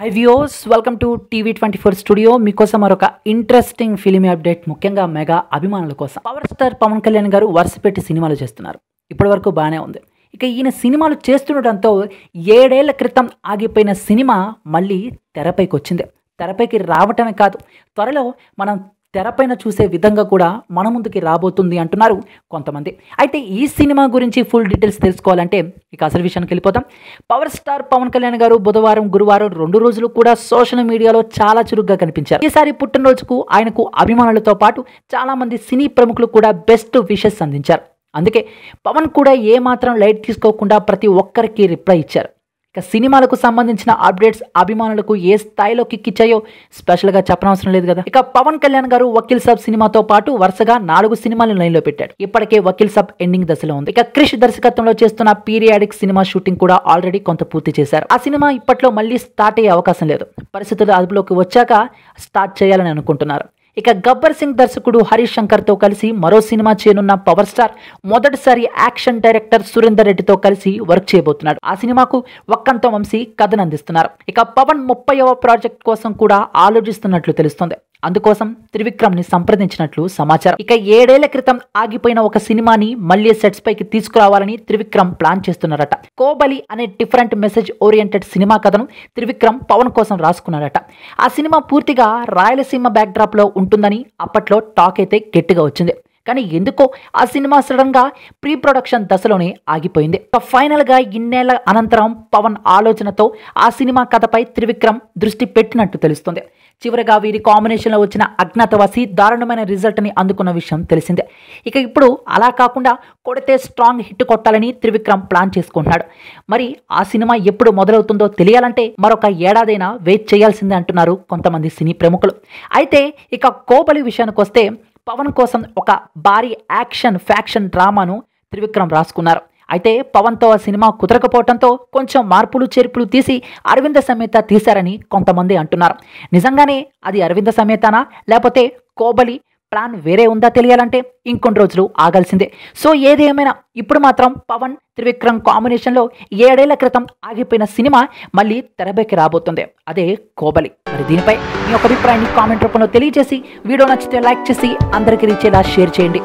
high views welcome to TV twenty four studio మీకోసం మరొక interesting film update ముఖ్యంగా mega అభిమానుల కోసం పవర్ స్టార్ పవన్ కళ్యాణ్ గారు వరుస పెట్టి సినిమాలు చేస్తున్నారు ఇప్పటివరకు బాగానే ఉంది ఇక ఈయన సినిమాలు చేస్తుండటంతో ఏడేళ్ల క్రితం ఆగిపోయిన సినిమా మళ్ళీ తెరపైకి వచ్చింది తెరపైకి రావటమే కాదు త్వరలో మనం తెరపైన చూసే విధంగా కూడా మన ముందుకి రాబోతుంది అంటున్నారు కొంతమంది అయితే ఈ సినిమా గురించి ఫుల్ డీటెయిల్స్ తెలుసుకోవాలంటే ఇక అసలు విషయానికి వెళ్ళిపోతాం పవర్ స్టార్ పవన్ కళ్యాణ్ గారు బుధవారం గురువారం రెండు రోజులు కూడా సోషల్ మీడియాలో చాలా చురుగ్గా కనిపించారు ఈసారి పుట్టినరోజుకు ఆయనకు అభిమానులతో పాటు చాలామంది సినీ ప్రముఖులు కూడా బెస్ట్ విషెస్ అందించారు అందుకే పవన్ కూడా ఏమాత్రం లైట్ తీసుకోకుండా ప్రతి ఒక్కరికి రిప్లై ఇచ్చారు ఇక సినిమాలకు సంబంధించిన అప్డేట్స్ అభిమానులకు ఏ స్థాయిలో కిక్కిచ్చాయో స్పెషల్గా చెప్పనవసరం లేదు కదా ఇక పవన్ కళ్యాణ్ గారు వకీల్ సాబ్ సినిమాతో పాటు వరుసగా నాలుగు సినిమాలు లైన్లో పెట్టాడు ఇప్పటికే వకీల్ సాబ్ ఎండింగ్ దశలో ఉంది ఇక క్రిష్ దర్శకత్వంలో చేస్తున్న పీరియాడిక్ సినిమా షూటింగ్ కూడా ఆల్రెడీ కొంత పూర్తి చేశారు ఆ సినిమా ఇప్పట్లో మళ్ళీ స్టార్ట్ అయ్యే అవకాశం లేదు పరిస్థితులు అదుపులోకి వచ్చాక స్టార్ట్ చేయాలని అనుకుంటున్నారు ఇక గబ్బర్ సింగ్ దర్శకుడు హరీష్ శంకర్తో కలిసి మరో సినిమా చేయనున్న పవర్ స్టార్ మొదటిసారి యాక్షన్ డైరెక్టర్ సురేందర్ రెడ్డితో కలిసి వర్క్ చేయబోతున్నాడు ఆ సినిమాకు ఒక్కంత వంశీ కథను అందిస్తున్నారు ఇక పవన్ ముప్పైవ ప్రాజెక్ట్ కోసం కూడా ఆలోచిస్తున్నట్లు తెలుస్తుంది అందుకోసం త్రివిక్రమ్ ని సంప్రదించినట్లు సమాచారం ఇక ఏడేళ్ల క్రితం ఆగిపోయిన ఒక సినిమాని మళ్ళీ సెట్స్ పైకి తీసుకురావాలని త్రివిక్రమ్ ప్లాన్ చేస్తున్నారట కోబలి అనే డిఫరెంట్ మెసేజ్ ఓరియంటెడ్ సినిమా కథను త్రివిక్రమ్ పవన్ కోసం రాసుకున్నారట ఆ సినిమా పూర్తిగా రాయలసీమ లో ఉంటుందని అప్పట్లో టాక్ అయితే గట్టిగా వచ్చింది కానీ ఎందుకో ఆ సినిమా సడన్గా ప్రీ ప్రొడక్షన్ దశలోనే ఆగిపోయింది ఫైనల్గా ఇన్నేళ్ల అనంతరం పవన్ ఆలోచనతో ఆ సినిమా కథపై త్రివిక్రమ్ దృష్టి పెట్టినట్టు తెలుస్తుంది చివరగా వీరి కాంబినేషన్లో వచ్చిన అజ్ఞాతవాసి దారుణమైన రిజల్ట్ని అందుకున్న విషయం తెలిసిందే ఇక ఇప్పుడు అలా కాకుండా కొడితే స్ట్రాంగ్ హిట్ కొట్టాలని త్రివిక్రమ్ ప్లాన్ చేసుకుంటున్నాడు మరి ఆ సినిమా ఎప్పుడు మొదలవుతుందో తెలియాలంటే మరొక ఏడాదైనా వెయిట్ చేయాల్సిందే అంటున్నారు కొంతమంది సినీ ప్రముఖులు అయితే ఇక కోపలి విషయానికి వస్తే పవన్ కోసం ఒక భారీ యాక్షన్ ఫ్యాక్షన్ డ్రామాను త్రివిక్రమ్ రాసుకున్నారు అయితే పవన్తో ఆ సినిమా కుదరకపోవడంతో కొంచెం మార్పులు చేర్పులు తీసి అరవింద సమేత తీశారని కొంతమంది అంటున్నారు నిజంగానే అది అరవింద సమేతనా లేకపోతే కోబలి ప్లాన్ వేరే ఉందా తెలియాలంటే ఇంకొన్ని రోజులు ఆగాల్సిందే సో ఏది ఏమైనా ఇప్పుడు మాత్రం పవన్ త్రివిక్రమ్ కాంబినేషన్లో ఏడేళ్ల క్రితం ఆగిపోయిన సినిమా మళ్ళీ తెరపైకి రాబోతుంది అదే కోబలి మరి దీనిపై మీ యొక్క అభిప్రాయాన్ని కామెంట్ రూపంలో తెలియజేసి వీడియో నచ్చితే లైక్ చేసి అందరికీ రీచేలా షేర్ చేయండి